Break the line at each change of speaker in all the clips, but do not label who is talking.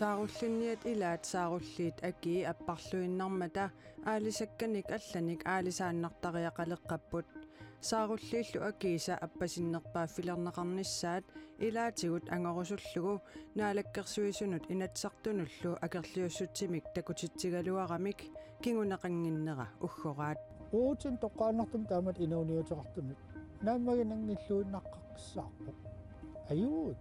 сааруллинниат илаат сааруллиит аки аппарлуиннармата аалисакканик алланик аалисааннартариақалеққаппут сааруллииллу акиса аппасиннерпаа филернеқарниссаат илаатигут ангорусуллугу наалаккерсуисунут инатсартунуллу акерлиуссутсимик такутитсигалуарамик
кингунеқангиннера уггораат руутин тоққааннартум таамат инауниутеқартумик нааммагин ангиллуиннаққақсаарпу аюут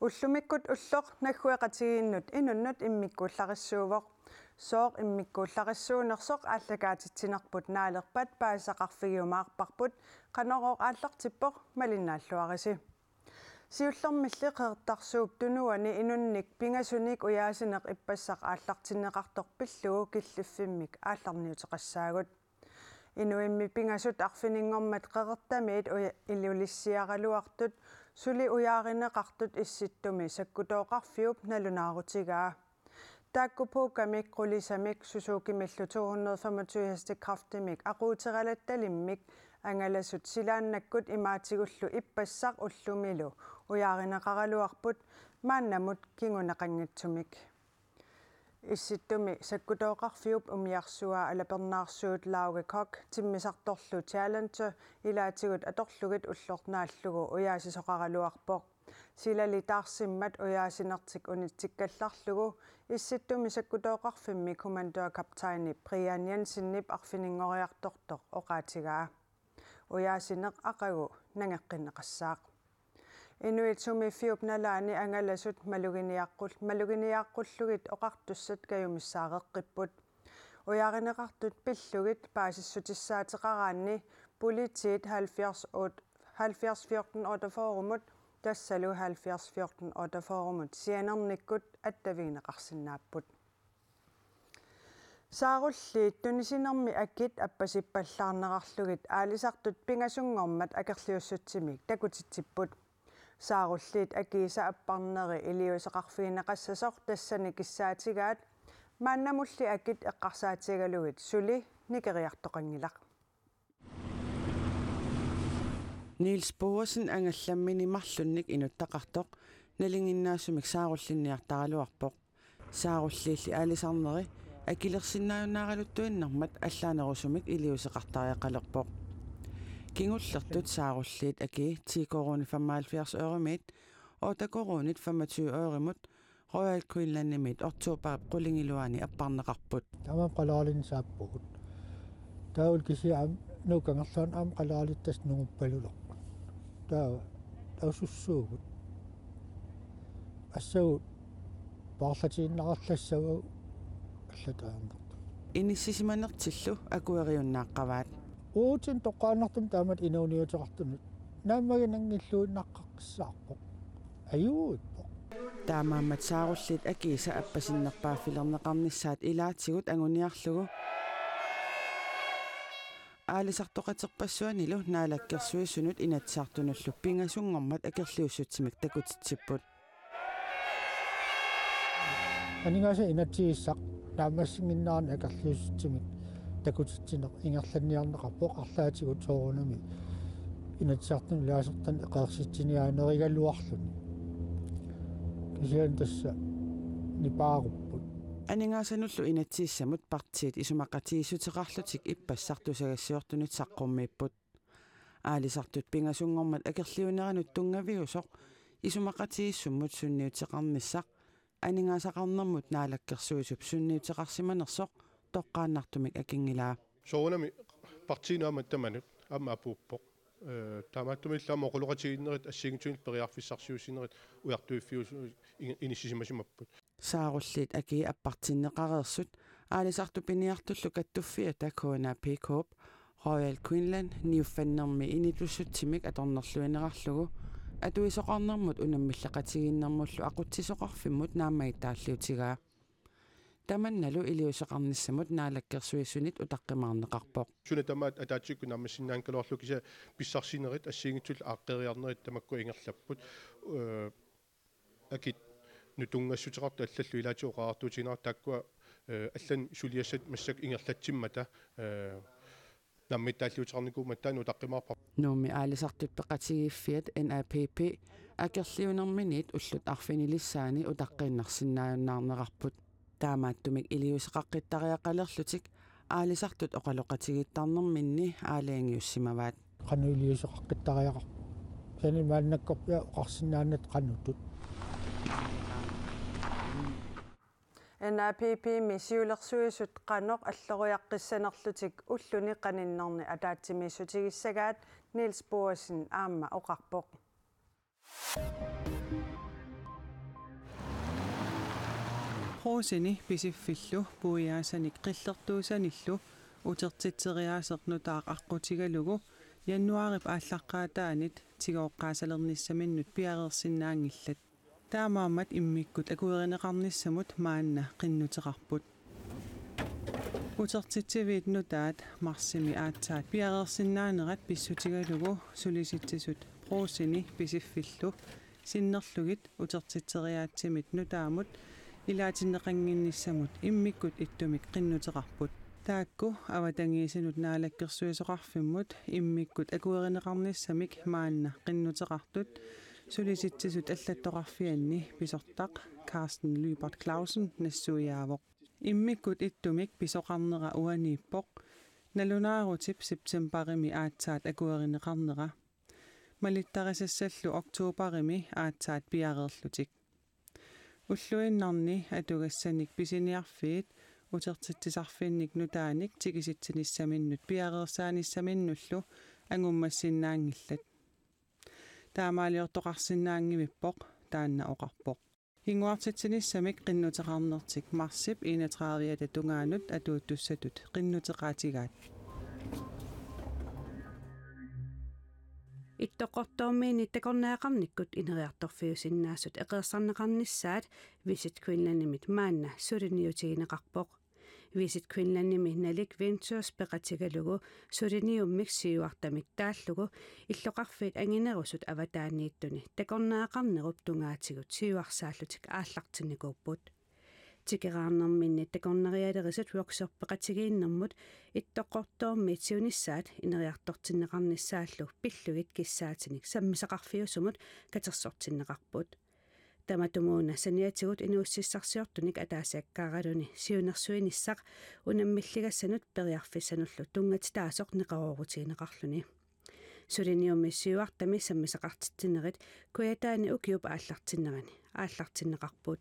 уллумиккут уллоқ наггуэқатигииннут инуннут иммиккууллариссуувоқ соор иммиккууллариссуунерсоқ ааллакаатитсинерпут наалерпат паасақарфигиумаарпарпут канороқ ааллартиппоқ малиннааллуариси сиуллэрмилли қеэртарсууп тунуани инунник пигасуник уяасинеқ иппассақ ааллартинеқартоқ пиллугу киллиффиммик аалларниутеқассаагут инуимми пигасут арфинингормат қеэртамиит уя илулиссиаралуартут suli ujaarineqartut issittumi sakkutooqarfiup nalunaarutigaa taakkupuukamik qulisamik susuukimillu 225 hestekraftimik aquuteralattalimmik angalasut silaannakkut imaatigullu ippassaq ullumilu ujaarineqaraluarput мааннамут кигунеқангатсумик исситтуми саккутооқарфиуп умиарсуа алапернаарсуут лаугакок тиммисарторлу чаленджа илаатигут аторлугит уллорнааллугу уяасисоқаралуарпоқ силали таарсиммат уяасинертик унитсиккалларлугу исситтуми саккутооқарфимми командор каптайни приан янсиннип арфинингориартортоқ оқаатигаа уяасинеқ ақагу нангеққинеқассаақ Inuit sumifiup nalaani angalasut maluginiaqqul maluginiaqqulllugit oqartussat kayumissaareqqipput ujarinneqartut pillugit paasissutissaateqaraanni politiit 78 7448 tassalu 7448 sianernikkut attaviineqarsinnaapput сааруллиит тунисинерми аккит аппасиппаллаарнеқарлугит аалисартут пингасунгормат акерлиуссутсимик такутитсиппут сааруллиит акииса аппарнери илиусеқарфиинеқассасоқ тассани киссаатигаат мааннамулли акит эққарсаатигалугит сули никериартоқангилақ
Нилс Боосен ангалламмини марлунник инуттақартоқ налингиннаасумик сааруллинниартаралуарпоқ сааруллиилли аалисарнери акилерсиннааюнааралуттуиннармат аллаанерусумик илиусеқартариақалерпоқ Kingullertut saarulliit aki 10 koroni 75 öremit og ta koronit 25 öremut Royal Greenlandimit ortuupa qulingiluani apparneqarput
tamam qalaalin saappugut taul kisi am nukangerluan am qalaalittas nunguppaluluq taa tausussuugut ассагу парлатииннараллассагу аллатааннерт инисисиманертиллу акуэриуннааққаваат uutsin toqqaannartum taamat inuuniuteqartunut naammaginanngilluinnaqqaqqissaaqquq
ayuutpoq таамааммат сааруллит акиса аппасиннерпаа филернеқарниссаат илаатсигут агуниарлугу аалисартоқатерпассуани лу наалаккерсуисунут инатсаартунуллу пингасунгормат
акерлиуссутсимик такутитсиппут анигаса инатсииссақ таамассингиннаан акерлиуссутсимик такутитсинеқ ингерланниарнеқарпоқ арлаатигу тоорунами инатсартами лаасертан эқаерситсиниаанеригалуарлуни кисиан тасса нипааруппут
анингаасануллу инатсииссамут партиит исумақатиисутеқарлутик иппассартусагассиортунит саққуммииппут аалисартут пингасунгормат акерлиунеранут тунгавиусоқ исумақатииссуммут сунниутеқарниссақ анингаасақарнэрмут наалаккерсуисуп сунниутеқарсиманерсоқ тоққааннартумик акингилаа
соонами партинуама таманут амма апууппоқ э тамааттумиллаама оқулоқатигиннерит ассигитунил периарфиссарсиусинерит уяртуиффиус инисисимасимаппут
сааруллит аки аппартиннеқареерсут аалисарту пиниартуллу каттуффиа такуна пикоп Royal Queensland Newfoundlandmi initussutsimik аторнерлуинерарлугу атуисоқарнэрмут унаммиллақатигиннэрмуллу ақутсисоқарфиммут наамагиттааллиутигаа таманналу илиусеқарниссамут наалаккерсуиссунит утаққимаарнеқарпоқ
суна тамаат атаатсикку наммассиннаанкалоорлу киса писсарсинерит ассиингитсул ааққериарнерит тамакку ингерлаппут э, акит нутунгассутеқарта аллаллу илаатиоқаартуутинаар таккуа э, аллан сулиассат массак ингерлатсиммата э, наммитааллиутеқарникууматтаа нутаққимаарпа
нууми аалисартут пеқатигиффиат NAPP акерлиунэрминит уллут арфинилиссаани утаққииннарсиннааюннаарнеқарпут таамааттумик илиусеқаққиттариақалерлутик аалисартут оқалоқатигиттарнэрминни аалиангиуссимаваат
қану илиусеқаққиттариақар сани мааннаккорпиа оқарсинааннат қанутут
NAPP мисиулерсуисут канок аллориаққиссанерлутик уллуни каниннэрни алаатимиссутигиссагаат Нилс Боасин аама оқарпоқ
арруусини писиффиллу пуиаасаник қиллертуусаниллу утертитсериаасернутаақ аққутигалугу януарип ааллаққаатаанит тигооққаасалерниссаминнут пиареерсинаангиллат таамаамат иммиккут акуеринеқарниссамут маанна қиннутеқарпут утертитсивиит нутаат марсими аатсаат пиареерсинаанерат писсутигалугу сулиситсисут проусини писиффиллу синнерлугит утертитсериаатсимит нутаамут илаатиннеқангиннissamут иммиккут иттумик қиннутеқарпут таакку аватангиисинут наалаккерсуисоқарфиммут иммиккут акуэринеқарниссамик маанна қиннутеқартут сулиситсисут аллаттоқарфианни писортақ Карстен Лүберт Клаусен нассуяавоқ иммиккут иттумик писоқарнера уанииппоқ налунаарутип септембарими аатсаат акуэринеқарнера малиттарисассаллу октуупарими аатсаат пиареерлутик уллуиннарни атугассаник писиниарфиит утертитсисарфиинник нутааник тикиситсиниссаминнут пиареерсааниссаминнуллу ангуммассиннаангиллат таамаалиортоқарсиннаангимиппоқ таанна оқарпоқ ингуартитсиниссамик қиннутеқарнертик марсип 31 ятатунгаанут атууттуссатут қиннутеқаатигаат тоқортоормиини такорнаақарниккут
инериарторфиусиннаассут эқерсарнеқарниссаат Visit Queenland-имит маанна сулиниутигинеқарпоқ Visit Queenland-ими налик Ventures пеқатигалугу сулиниуммик сиуартамик тааллугу иллоқарфиит ангинерусут аватаанииттуни такорнаақарнеруп тунгаатигут сиуарсааллутик ааллартинникууппут атсикераарнэрминни такорнериалерисат уорксорпеқатигииннэрмут иттоққортуумми сиунissaат инериартортиннеқарниссааллу пиллугит киссаатиник саммисақарфиусумут катерсортиннеқарпут таматумууна саниатигут инууссиссарсиортуник атаасааккааралуни сиунерсуиниссақ унаммиллигассанут периарфиссануллу тунгати таасоқ неқаруурутиинеқарлуни сулиниумиссиуартами саммисақартитсинерит куятаани укиуп ааллартиннерани ааллартиннеқарпут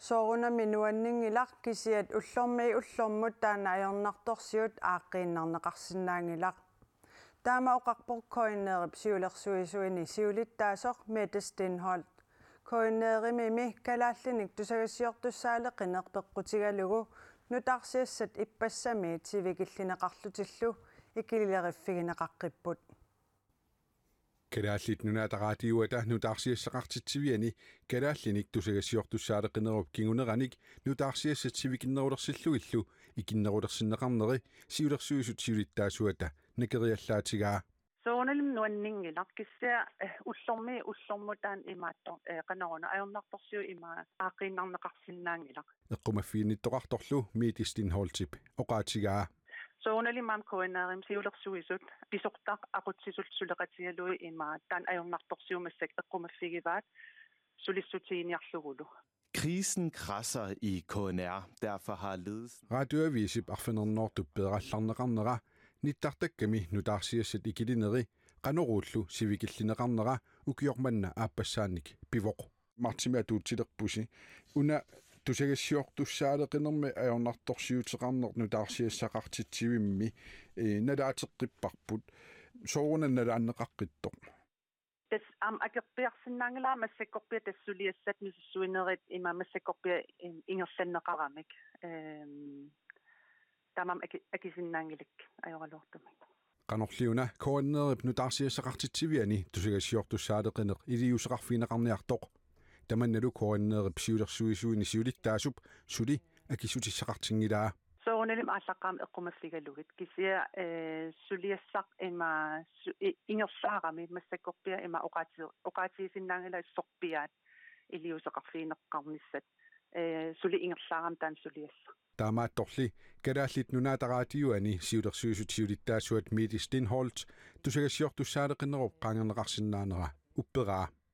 soorunami nuanninngilaq kisiat ullormii ullormut taana ajornartorsiut aaqqiinnarneqarsinnaangilaq таама оқарпоркоиннерип сиулерсуисуини сиулиттаасоқ метестинхолт коиннерими ми калааллиник тусагассиортуссаале қинерпеққутигалугу нутарсиассат иппассами тивикиллинеқарлутиллу икилилериффигинеқарқиппут
Kalalit nunaataqaatigu ata nutaarsiassaqartitsiviani kalaallinik tusagasiortussaateqinerup kinguneranik nutaarsiassatsivikinnerulersillu ikinnerulersinneqarneri siulersuisut siulittaasuata nakeriallaatigaa
Soonalum nuanningilarkissa eh, ullormi ullormutaan imaattor eh, qanaruuna ajornartorsiu ima aaqqiinnarneqarsinnaangilaq
eqqumaffiinnittoqartorlu miitistin holtip oqaatigaa
соунали маам коинааримсиулер суисут писортаақ ақутсисут сулеқатигалуи имаа таан аюннарторсиумассак эққумаффигиваат сулиссутигиниарлугулу
Krisen krasser i KNR,
derfor har ledelsen...
Radioavise Barfener du bedre lande randere. Nittartakkami nudarsiaset ikilineri, qanorullu sivikillineqarnera ukiormanna aappassaannik pivoq. Martimia tuutsilerpusi una Ik heb een paar kopjes in de karakter. Ik heb een paar kopjes in de karakter. Ik heb een paar kopjes in de karakter. Ik heb een paar kopjes
in Ik heb een paar kopjes in de karakter. Ik heb een paar kopjes in de in de karakter. Ik heb een paar Ik heb een paar kopjes in de
karakter. Ik heb een paar kopjes in de karakter. Ik heb een paar kopjes in de karakter. Ik heb een paar daman nadu ko en nere psiudak sui sui ni siudik tasup sudi aki suti sakak tingi da.
So on elim asakam eko masliga lugit. Kisi ya eh, suli ya sak en e, ma inga saka mi masakok pia en ma okati sin nang ila sok pia iliu sakak fi na kamisit. Eh, suli inga saka mtan suli ya sak.
Tama tohli, kera lit nuna tagati uani siudak sui sui sui ta suat midi stinholt. Tusaka siok tu sadakin rop kangan raksin nanra. Uppera. Uppera.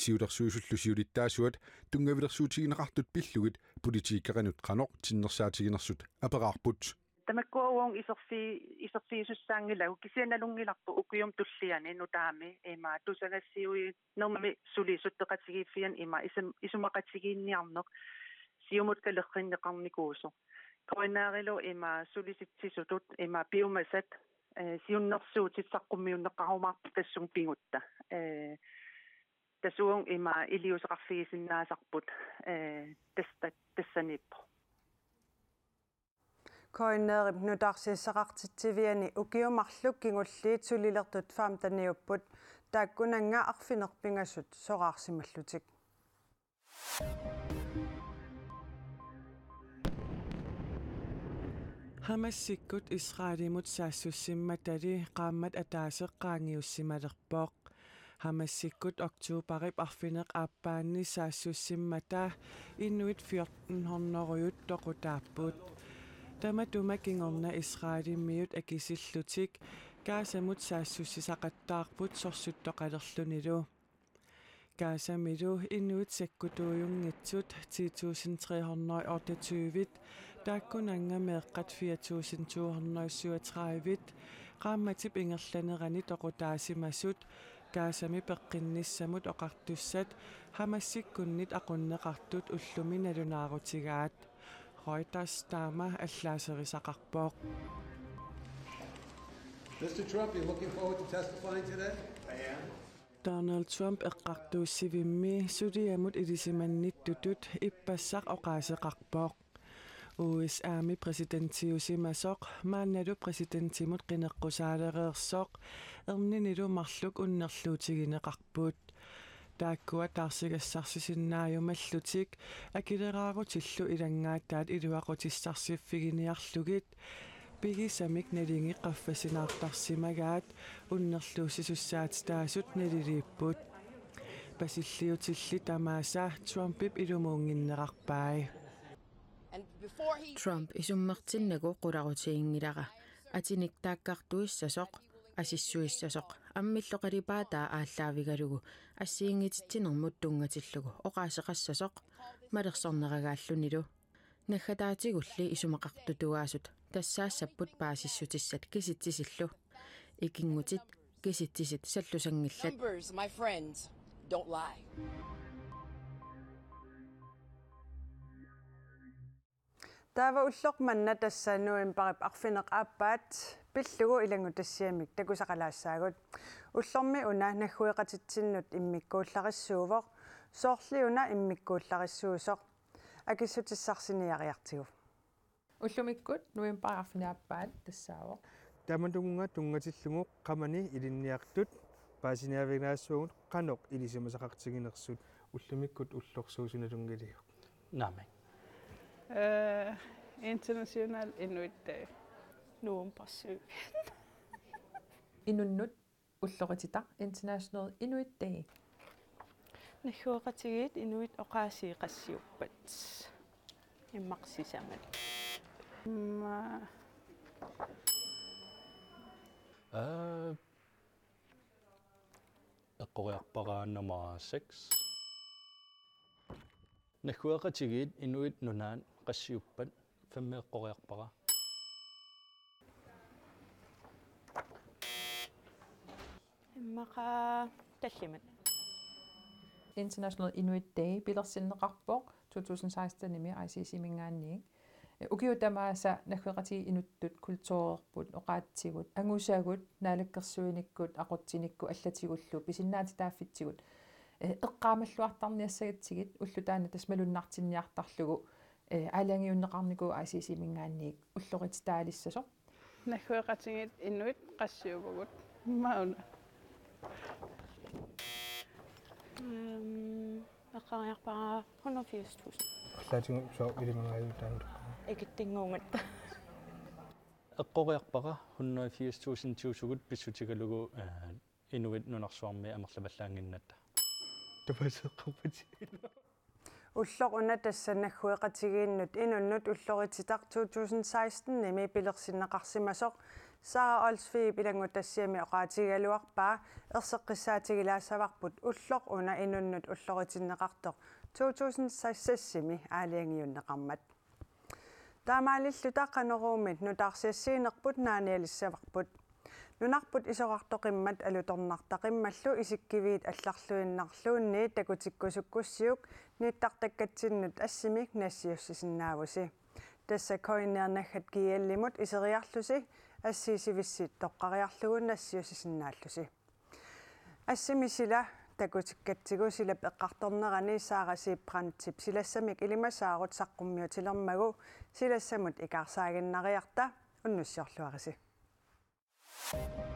сиулерсуусуллу сиулиттаасуат тунгавилерсуутигинеқартут пиллугит политиккеранут қанор тиннерсаатигинерсут апеқарпут
тамаккуауун исерфи исерфиисуссаангилагу кисианалунгиларпу укуйум туллиани нутаами има тусагассиуи нормами сулисуттеқатигииффиан има исум исумақатигиинниарнеқ сиумут калеққиннеқарникуусо коинаарилу има сулиситсисутут има пиумасат сиуннэрсуутитсаққуммиуннеққарумаарпу тассум пингутта э тасуун има илиусеқарфигисиннаасарпут э таста тассаниппо
коинерим нутарсиссақартитсивиани укиумарлук кингуллиит сулилертут фаам таниуппут тааккунанга арфинерпингасут сораарсималлутик
хамассиккут исраалимут саассуссимма тали qaammat атаасеққаангиуссималерпооқ Hamasikkut oktoberip arfineq aappaanni saassussimmata innuit 1400 toqutaappuut тама тумакингорна исраалиммиут акисиллутик каасамут саассуссисақаттаарпут сорсуттоқалерлунилу каасамилу иннуут саккутууюнгатсут 10328-вит тааккунанга меэққат 4237-вит qaammatip ingerlanerani toqutaasimasut аккаасами пеққиннссамут оқартуссат хамассиккуннит ақуннеқартут уллуми налунаарутигаат Reuters тама аллаасерисақарпоқ
Mr. Trump, you looking forward to testifying today? I am.
Donald Trump эққартуссивимми сулиамут илисиманниттутут иппассақ оқаасеқарпоқ Uus aami presidentti usi masoq, maan nadu presidentti mut qinaqqu saadagaersoq, erni nidu marluk unnerluutigine qarpuut. Taakkuwa taarsigassarsi sinnaayu mallutik, akileraagu tillu ilangaataat iluaqu tissarsi figiniarlugit, bigi samik nalingi qaffasinaartarsi magaat, unnerluusi sussaat taasut nalilippuut. Basilliutilli tamaasa Trumpip ilumuunginneqarpaay. Trump исуммартиннагу
qurarutiingilera атиниктааккартуиссасоқ асиссуиссасоқ аммиллоқалипаата ааллаавигалугу ассиингититсинэрмут тунгатиллугу оқаасеқассасоқ малерсорнерагааллунилу наххатаатигулли исумақартутугаасут тассаассаппут паасиссутиссат киситсисиллу икингутит киситсисит саллусангиллат
Don't lie.
таава уллорманна тассаануин парип арфинеқ ааппаат пиллугу илангу тассиамик такусақалаассаагут уллорми уна наггуеқатитсиннут иммиккууллариссуувоқ соорли уна иммиккууллариссуусоқ акиссутиссарсиниариартигу
уллумиккут нуимпар арфинааппаат тассаавоқ таматугунга тунгатиллугу қамани илинниартут паасиниавигнаассуугут қаноқ илисимасақартигинерсут уллумиккут уллорсуусуналунгилиу наамаа
Uh, international Inuit Day. Nuunpassy.
Inunnut
уллоритита International Inuit Day.
Нэхүүгатигит Inuit оқаасииқассиуппат. Иммарсисамат. Мма.
Аа. Э, Эққориарпарааннамаа 6 нахуақатигиит инуит нунаан қассиуппат фаммеэққориарпара
иммақа таллимат International Inuit Day
пилерсиннеқарпоқ 2016 ими ICC мингаанниик э, укиутамааса нахуэқати инуттут культуорерпут оқаатсигут ангусаагут наалаккерсуиниккут ақутсиникку аллатигуллу писиннаати тааффитсигут эққаамаллуартарниассагатсигит уллутаана тасмалуннартинниартарлугу э, аалангиуннеқарнику ICC мингаанниик уллоритаалиссасо
нахуэқатингит иннуит қассиувгут мауна эм аққариарпара
180000
уллаатингу со
илимангаалутаанут
эгиттингуунгат
эққориарпара 180000 тиусугут писсутигалугу э, инуит нунарсуарми амерлаваллаангиннатта
тапасеққарпатигина уллоқ уна тассаннаггуеқатигииннут инуннут уллорититар 2016 ними пилерсиннеқарсимасоқ саа олсфи пилангу тассиами оқаатигалуарпаа ерсеққиссаатигилаассаварпут уллоқ уна инуннут уллоритиннеқартоқ 2016-сими аалиангиуннеқармат таамаалиллу таққанеруумит нутаарсиассиинерпут нааниалиссаварпут нунарпут исоqartoqimmat алуторнартaqimmallu исиккивиит алларлуиннарлуунни такутиккусуккуссиук ниттартаккатсиннут ассимик нассиуссисиннаавуси тасса коиннернахат киеллимут исериарлуси ассиисивиссит тоққариарлугун нассиуссисиннааллуси ассимисила такутиккатсигу сила пеққарторнерани саарасииппрантип силассамик илимасаарут саққуммиутилэрмагу силассамут икаарсаагиннариарта уннуссиорлуариси you